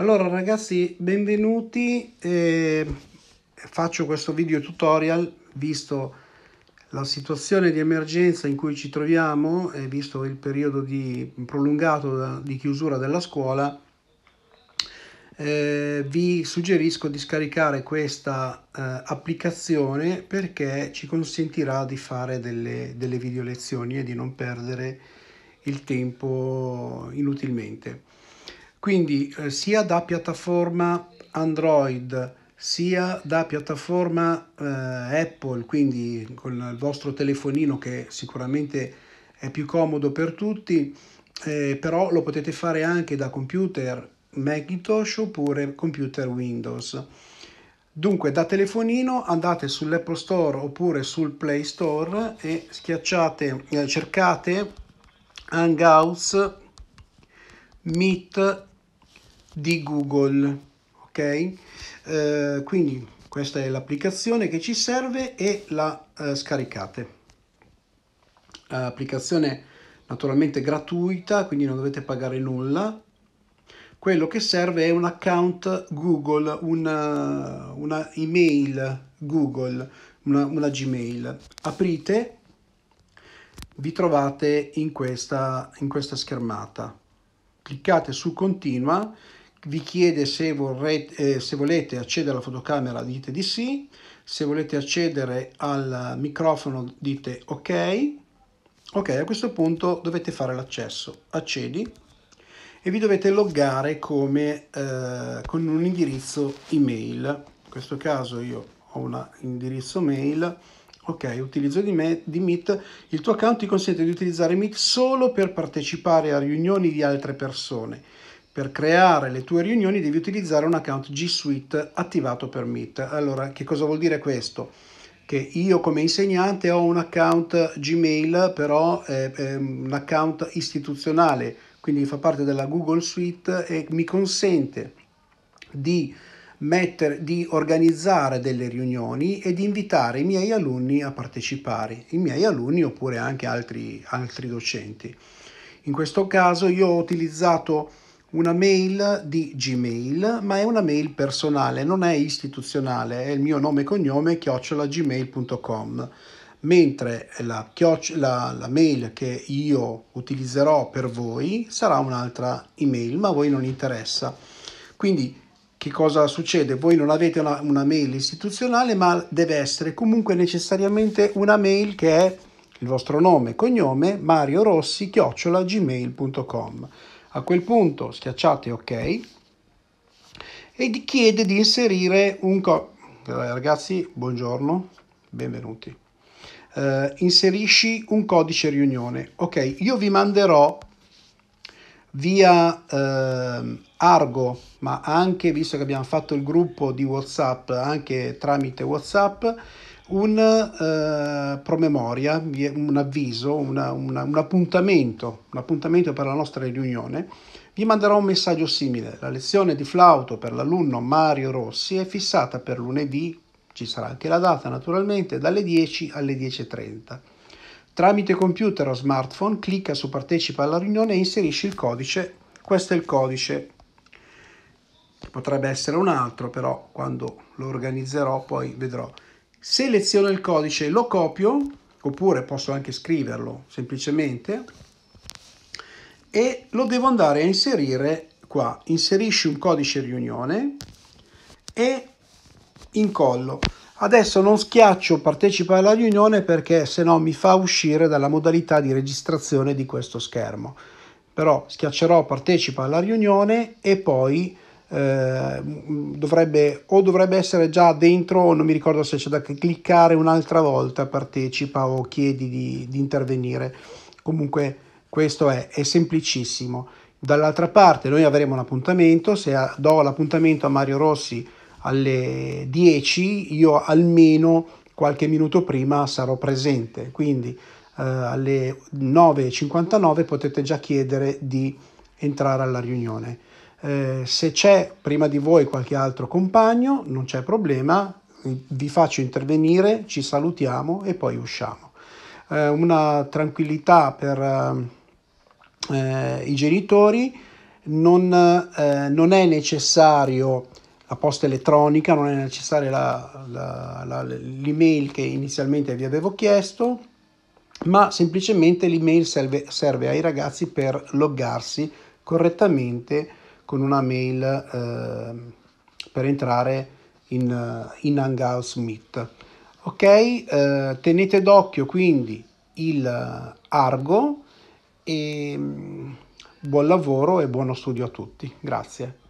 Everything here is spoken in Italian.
Allora ragazzi, benvenuti. Eh, faccio questo video tutorial visto la situazione di emergenza in cui ci troviamo e visto il periodo di, prolungato da, di chiusura della scuola. Eh, vi suggerisco di scaricare questa eh, applicazione perché ci consentirà di fare delle, delle video lezioni e di non perdere il tempo inutilmente. Quindi eh, sia da piattaforma Android sia da piattaforma eh, Apple, quindi con il vostro telefonino che sicuramente è più comodo per tutti, eh, però lo potete fare anche da computer Macintosh oppure computer Windows. Dunque da telefonino andate sull'Apple Store oppure sul Play Store e schiacciate, eh, cercate Hangouts Meet di Google. Ok? Eh, quindi questa è l'applicazione che ci serve e la eh, scaricate. Applicazione naturalmente gratuita, quindi non dovete pagare nulla. Quello che serve è un account Google, una, eh, una email Google, una, una Gmail. Aprite vi trovate in questa, in questa, schermata. Cliccate su continua vi chiede se, vorrete, eh, se volete accedere alla fotocamera dite di sì, se volete accedere al microfono dite ok, ok a questo punto dovete fare l'accesso, accedi e vi dovete loggare come, eh, con un indirizzo email, in questo caso io ho un indirizzo mail, ok utilizzo di, me, di Meet, il tuo account ti consente di utilizzare Meet solo per partecipare a riunioni di altre persone per creare le tue riunioni devi utilizzare un account G Suite attivato per Meet. Allora, che cosa vuol dire questo? Che io come insegnante ho un account Gmail, però è, è un account istituzionale, quindi fa parte della Google Suite e mi consente di, mettere, di organizzare delle riunioni e di invitare i miei alunni a partecipare, i miei alunni oppure anche altri, altri docenti. In questo caso io ho utilizzato una mail di Gmail, ma è una mail personale, non è istituzionale, è il mio nome e cognome chiocciolagmail.com mentre la, la, la, mail che io utilizzerò per voi sarà un'altra email, ma a voi non interessa. Quindi che cosa succede? Voi non avete una, una mail istituzionale, ma deve essere comunque necessariamente una mail che è il vostro nome, e cognome, Mario Rossi, chiocciolagmail.com. A quel punto schiacciate OK e vi chiede di inserire un codice. Eh, ragazzi, buongiorno, benvenuti. Uh, inserisci un codice riunione. Ok, io vi manderò via eh, Argo, ma anche, visto che abbiamo fatto il gruppo di WhatsApp, anche tramite WhatsApp, un eh, promemoria, un avviso, una, una, un, appuntamento, un appuntamento per la nostra riunione, vi manderò un messaggio simile. La lezione di flauto per l'alunno Mario Rossi è fissata per lunedì, ci sarà anche la data naturalmente, dalle 10 alle 10.30. Tramite computer o smartphone clicca su partecipa alla riunione e inserisci il codice. Questo è il codice, potrebbe essere un altro però quando lo organizzerò poi vedrò. Seleziono il codice, lo copio oppure posso anche scriverlo semplicemente e lo devo andare a inserire qua. Inserisci un codice riunione e incollo. Adesso non schiaccio partecipa alla riunione perché se no mi fa uscire dalla modalità di registrazione di questo schermo. Però schiaccerò partecipa alla riunione e poi eh, dovrebbe o dovrebbe essere già dentro o non mi ricordo se c'è da cliccare un'altra volta partecipa o chiedi di, di intervenire. Comunque questo è, è semplicissimo. Dall'altra parte noi avremo un appuntamento, se do l'appuntamento a Mario Rossi alle 10 io almeno qualche minuto prima sarò presente, quindi eh, alle 9.59 potete già chiedere di entrare alla riunione. Eh, se c'è prima di voi qualche altro compagno, non c'è problema, vi faccio intervenire, ci salutiamo e poi usciamo. Eh, una tranquillità per eh, i genitori, non, eh, non è necessario la posta elettronica, non è necessaria la, la, la, l'email che inizialmente vi avevo chiesto, ma semplicemente l'email serve, serve ai ragazzi per loggarsi correttamente con una mail eh, per entrare in, in Hangouts Meet. Ok, eh, tenete d'occhio quindi il Argo e mm, buon lavoro e buono studio a tutti. Grazie.